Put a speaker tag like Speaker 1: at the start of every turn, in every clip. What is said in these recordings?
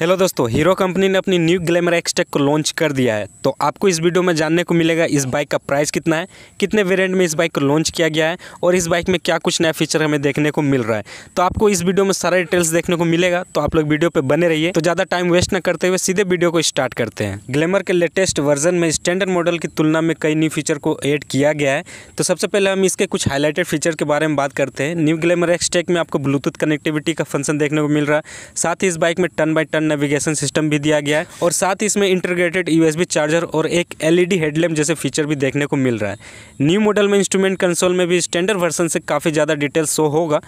Speaker 1: hello दोस्तों hero company ने अपनी न्यू ग्लैमर एक्सटेक को लॉन्च कर दिया है तो आपको इस वीडियो में जानने को मिलेगा इस बाइक का प्राइस कितना है कितने वेरिएंट में इस बाइक को लॉन्च किया गया है और इस बाइक में क्या कुछ नया फीचर हमें देखने को मिल रहा है तो आपको इस वीडियो में सारा डिटेल्स देखने को मिलेगा तो आप लोग वीडियो पर बने रहिए तो ज़्यादा टाइम वेस्ट न करते हुए सीधे वीडियो को स्टार्ट करते हैं ग्लैमर के लेटेस्ट वर्जन में स्टैंडर्ड मॉडल की तुलना में कई न्यू फीचर को एड किया गया है तो सबसे पहले हम इसके कुछ हाईलाइटेड फीचर के बारे में बात करते हैं न्यू ग्लैमर एक्सटेक में आपको ब्लूटूथ कनेक्टिविटी का फंक्शन देखने को मिल रहा है साथ ही इस बाइक में turn by turn navigation system भी दिया गया है और साथ ही इसमें इंटरग्रेटेड यूएसबी चार्जर और एक एलईडी हेडलैम्प e जैसे फीचर भी देखने को मिल रहा है न्यू मॉडल में इंस्ट्रूमेंट कंसोल में भी स्टैंडर्ड वर्सन से काफ़ी ज़्यादा डिटेल शो होगा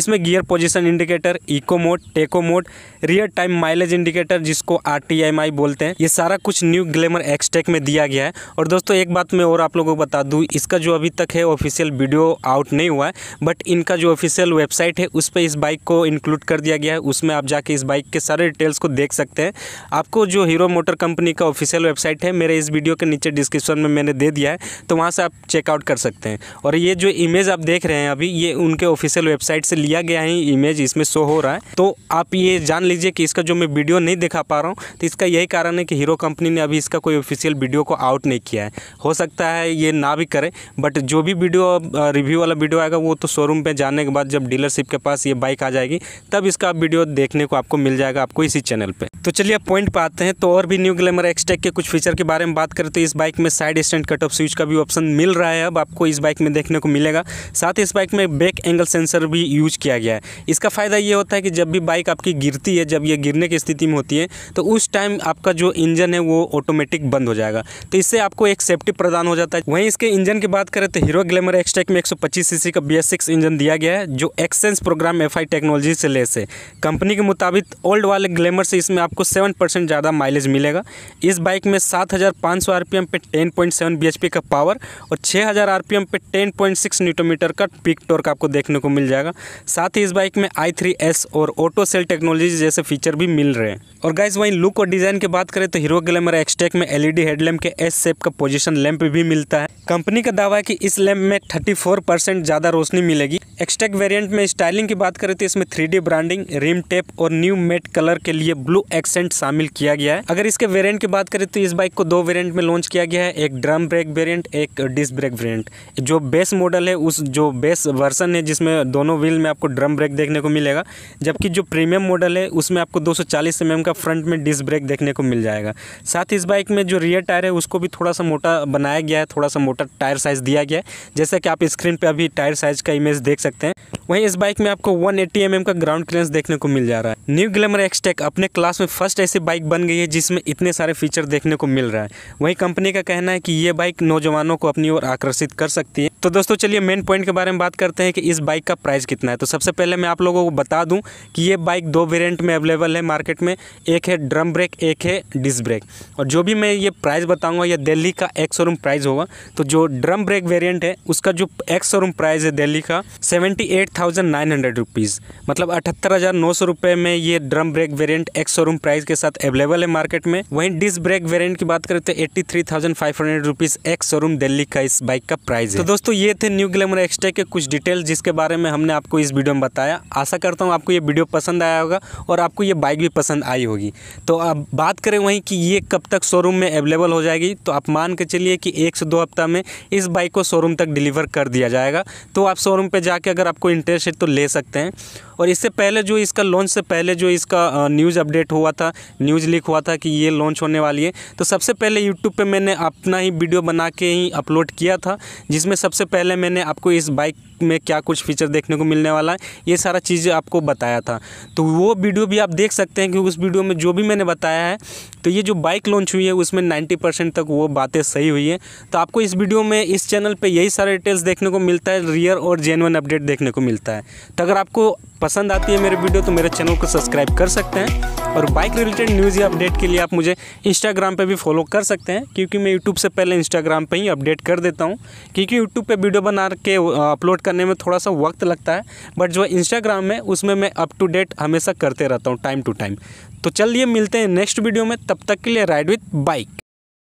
Speaker 1: इसमें gear position indicator eco mode tacho mode real time mileage indicator जिसको आर बोलते हैं ये सारा कुछ न्यू ग्लेमर एक्सटेक में दिया गया है और दोस्तों एक बात मैं और आप लोगों को बता दूँ इसका जो अभी तक है ऑफिशियल वीडियो आउट नहीं हुआ है बट इनका जो ऑफिशियल वेबसाइट है उस पर इस बाइक को इंक्लूड कर दिया गया है उसमें आप जाके इस बाइक के सारे डिटेल्स को देख सकते हैं आपको जो हीरो मोटर कंपनी का ऑफिशियल वेबसाइट है मेरे इस वीडियो के नीचे डिस्क्रिप्शन में मैंने दे दिया है तो वहाँ से आप चेकआउट कर सकते हैं और ये जो इमेज आप देख रहे हैं अभी ये उनके ऑफिशियल वेबसाइट से लिया गया है इमेज इसमें शो हो रहा है तो आप ये जान लीजिए कि इसका जो मैं वीडियो नहीं दिखा पा रहा हूँ तो इसका यही कारण है कि हीरो कंपनी ने अभी इसका कोई ऑफिशियल वीडियो को आउट नहीं किया है हो सकता है ये ना भी करें बट जो भी वीडियो रिव्यू वाला वीडियो आएगा वो तो शोरूम पर जाने के बाद जब डीलरशिप के पास ये बाइक आ जाएगी तब इसका वीडियो देखने को आपको मिल जाएगा आपको इसी चैनल पे तो चलिए अब पॉइंट पे आते हैं तो और भी न्यू ग्लैमर एक्सटेक के कुछ फीचर के बारे में बात करें तो इस बाइक में side stand cut off switch का भी ऑप्शन मिल रहा है अब आपको इस बाइक में देखने को मिलेगा साथ ही इस बाइक में बैक एंगल सेंसर भी यूज किया गया है इसका फ़ायदा ये होता है कि जब भी बाइक आपकी गिरती है जब यह गिरने की स्थिति में होती है तो उस टाइम आपका जो इंजन है वो ऑटोमेटिक बंद हो जाएगा तो इससे आपको एक सेफ्टी प्रदान हो जाता है वहीं इसके इंजन की बात करें तो हीरो ग्लैमर एक्सटेक में एक सीसी का बी इंजन दिया गया है जो एक्सेंस प्रोग्राम एफ टेक्नोलॉजी से लेस है कंपनी के मुताबिक ओल्ड वाले ग्लैमर नंबर से इसमें आपको सेवन परसेंट ज़्यादा माइलेज मिलेगा इस बाइक में सात हज़ार पाँच सौ आर पी एम पे ten point seven B H P का पावर और छः हज़ार आर पी एम पे टेन पॉइंट सिक्स न्यूटोमीटर का पिक टॉर्क आपको देखने को मिल जाएगा साथ ही इस बाइक में आई थ्री एस और ऑटो सेल टेक्नोलॉजी जैसे फीचर भी मिल रहे हैं और गाइज वहीं लुक और डिज़ाइन की बात करें तो हीरो ग्लैमर एक्सटेक में एल ई डी हेडलैम्प के एस सेप का पोजिशन लैम्प भी मिलता है कंपनी का दावा है कि इस लैम्प में थर्टी फोर परसेंट ज़्यादा रोशनी मिलेगी एक्सटेक वेरियंट में स्टाइलिंग की बात करें तो इसमें three D branding rim tape और न्यू मेट कलर के लिए ये ब्लू एक्सेंट शामिल किया गया है अगर इसके वेरिएंट की बात करें तो इस बाइक को दो वेरिएंट में लॉन्च किया गया है एक ड्रम ब्रेक वेरिएंट एक डिस्क ब्रेक वेरिएंट जो बेस मॉडल है उस जो बेस वर्सन है जिसमें दोनों व्हील में आपको ड्रम ब्रेक देखने को मिलेगा जबकि जो प्रीमियम मॉडल है उसमें आपको दो सौ mm का फ्रंट में डिस्क ब्रेक देखने को मिल जाएगा साथ इस बाइक में जो रियर टायर है उसको भी थोड़ा सा मोटा बनाया गया है थोड़ा सा मोटा टायर साइज़ दिया गया है जैसा कि आप स्क्रीन पर अभी टायर साइज़ का इमेज देख सकते हैं वहीं इस बाइक में आपको वन एट्टी mm का ग्राउंड क्लियरेंस देखने को मिल जा रहा है न्यू ग्लैमर एक्सटेक अपने अपने क्लास में फर्स्ट ऐसी बाइक बन गई है जिसमें इतने सारे फीचर देखने को मिल रहा है वहीं कंपनी का कहना है कि ये बाइक नौजवानों को अपनी ओर आकर्षित कर सकती है तो दोस्तों चलिए मेन पॉइंट के बारे में बात करते हैं कि इस बाइक का प्राइस कितना है तो सबसे पहले मैं आप लोगों को बता दूं कि ये बाइक दो वेरियंट में अवेलेबल है मार्केट में एक है ड्रम ब्रेक एक है डिस्क ब्रेक और जो भी मैं ये प्राइस बताऊँगा यह दिल्ली का एक्स शोरूम प्राइस होगा तो जो ड्रम ब्रेक वेरियंट है उसका जो एक्स शोरूम प्राइस है दिल्ली का seventy eight thousand nine hundred rupees मतलब अठहत्तर हज़ार नौ सौ रुपये में ये drum brake variant ex showroom price के साथ अवेलेबल है मार्केट में वहीं डिस्क ब्रेक वेरियंट की बात करें तो eighty three thousand five hundred rupees ex showroom Delhi का इस बाइक का प्राइस है तो दोस्तों ये थे न्यू ग्लैमर एक्सटेक के कुछ डिटेल जिसके बारे में हमने आपको इस वीडियो में बताया आशा करता हूँ आपको ये वीडियो पसंद आया होगा और आपको ये बाइक भी पसंद आई होगी तो अब बात करें वहीं कि ये कब तक शोरूम में अवेलेबल हो जाएगी तो आप मान के चलिए कि एक से दो हफ्ता में इस बाइक को शोरूम तक डिलीवर कर दिया जाएगा तो आप शोरूम पर जाके अगर आपको इंटरेस्ट है तो ले सकते हैं और इससे पहले जो इसका लॉन्च से पहले जो इसका न्यूज़ न्यूज़ अपडेट हुआ था न्यूज़ लीक हुआ था कि ये लॉन्च होने वाली है तो सबसे पहले यूट्यूब पर मैंने अपना ही वीडियो बना के ही अपलोड किया था जिसमें सबसे पहले मैंने आपको इस बाइक में क्या कुछ फीचर देखने को मिलने वाला है ये सारा चीज़ आपको बताया था तो वो वीडियो भी आप देख सकते हैं कि उस वीडियो में जो भी मैंने बताया है तो ये जो बाइक लॉन्च हुई है उसमें 90 परसेंट तक वो बातें सही हुई है तो आपको इस वीडियो में इस चैनल पे यही सारे डिटेल्स देखने को मिलता है रियर और जेनवन अपडेट देखने को मिलता है तो अगर आपको पसंद आती है मेरे वीडियो तो मेरे चैनल को सब्सक्राइब कर सकते हैं और बाइक रिलेटेड न्यूज़ या अपडेट के लिए आप मुझे इंस्टाग्राम पे भी फॉलो कर सकते हैं क्योंकि मैं यूट्यूब से पहले इंस्टाग्राम पे ही अपडेट कर देता हूँ क्योंकि यूट्यूब पे वीडियो बना के अपलोड करने में थोड़ा सा वक्त लगता है बट जो इंस्टाग्राम है उसमें मैं अप टू डेट हमेशा करते रहता हूँ टाइम टू टाइम तो चलिए मिलते हैं नेक्स्ट वीडियो में तब तक के लिए राइड विथ बाइक